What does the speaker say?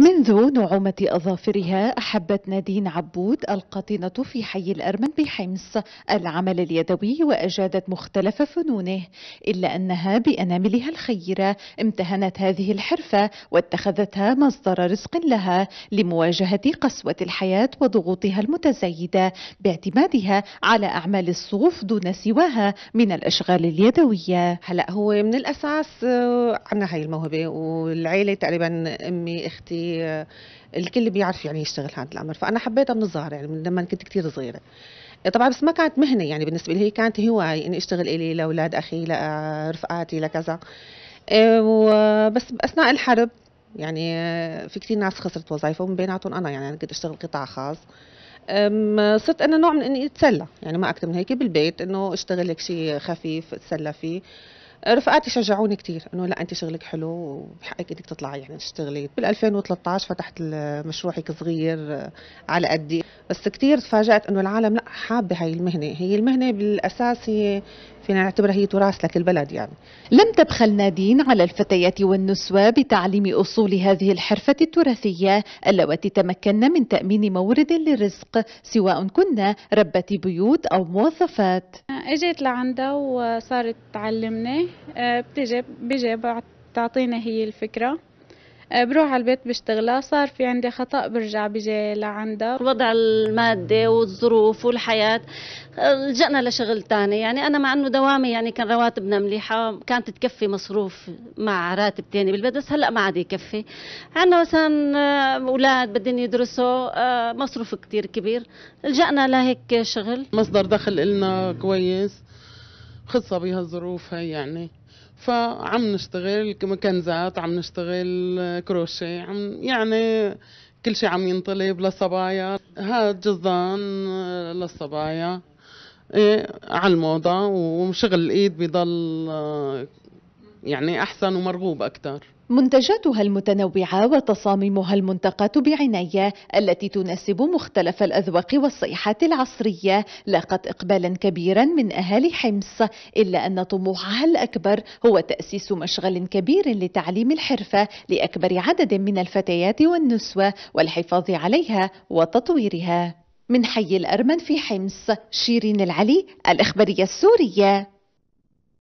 منذ نعومة أظافرها أحبت نادين عبود القاطنة في حي الأرمن بحمص العمل اليدوي وأجادت مختلف فنونه إلا أنها بأناملها الخيرة امتهنت هذه الحرفة واتخذتها مصدر رزق لها لمواجهة قسوة الحياة وضغوطها المتزايدة باعتمادها على أعمال الصوف دون سواها من الأشغال اليدوية هلأ هو من الأساس آه، عنا هاي الموهبة والعيلة تقريبا أمي أختي الكل بيعرف يعني يشتغل هذا الامر فانا حبيتها من الظهر يعني من لما كنت كثير صغيره طبعا بس ما كانت مهنه يعني بالنسبه لي هي كانت هوايه اني اشتغل الي لاولاد اخي لرفقاتي لكذا إيه، وبس باثناء الحرب يعني في كثير ناس خسرت وظائفهم من بيناتهم انا يعني انا كنت اشتغل قطاع خاص صرت انا نوع من اني اتسلى يعني ما اكثر من هيك بالبيت انه اشتغل لك شيء خفيف اتسلى فيه رفقاتي شجعوني كثير انه لا انت شغلك حلو وبحقك انك تطلعي يعني تشتغلي بال2013 فتحت مشروع هيك صغير آه، على قدي بس كثير تفاجأت انه العالم لا حابه هاي المهنه هي المهنه بالاساس هي فينا نعتبرها هي تراث لكل بلد يعني لم تبخل نادين على الفتيات والنسوة بتعليم أصول هذه الحرفة التراثية اللواتي تمكن من تأمين مورد للرزق سواء كنا ربة بيوت أو موظفات اجيت لعندها وصارت تعلمني آه، بتجي بيجي تعطينا هي الفكرة أه، بروح على البيت بشتغلها صار في عندي خطأ برجع بجي لعندها وضع المادي والظروف والحياة لجأنا لشغل تاني يعني أنا مع أنه دوامي يعني كان رواتبنا مليحة كانت تكفي مصروف مع راتب تاني بالبيت بس هلأ ما عاد يكفي عندنا مثلا أه، أولاد بدهم يدرسوا أه، مصروف كتير كبير لجأنا لهيك شغل مصدر دخل إلنا كويس خصها بها الظروف هي يعني فعم نشتغل كنزات عم نشتغل كروشيه عم يعني كل شيء عم ينطلب للصبايا هاد جزان للصبايا إيه على الموضة وشغل الإيد بضل يعني أحسن ومرغوب أكثر منتجاتها المتنوعة وتصاميمها المنتقاة بعناية التي تناسب مختلف الأذواق والصيحات العصرية لاقت إقبالا كبيرا من أهالي حمص إلا أن طموحها الأكبر هو تأسيس مشغل كبير لتعليم الحرفة لأكبر عدد من الفتيات والنسوة والحفاظ عليها وتطويرها من حي الأرمن في حمص شيرين العلي الإخبارية السورية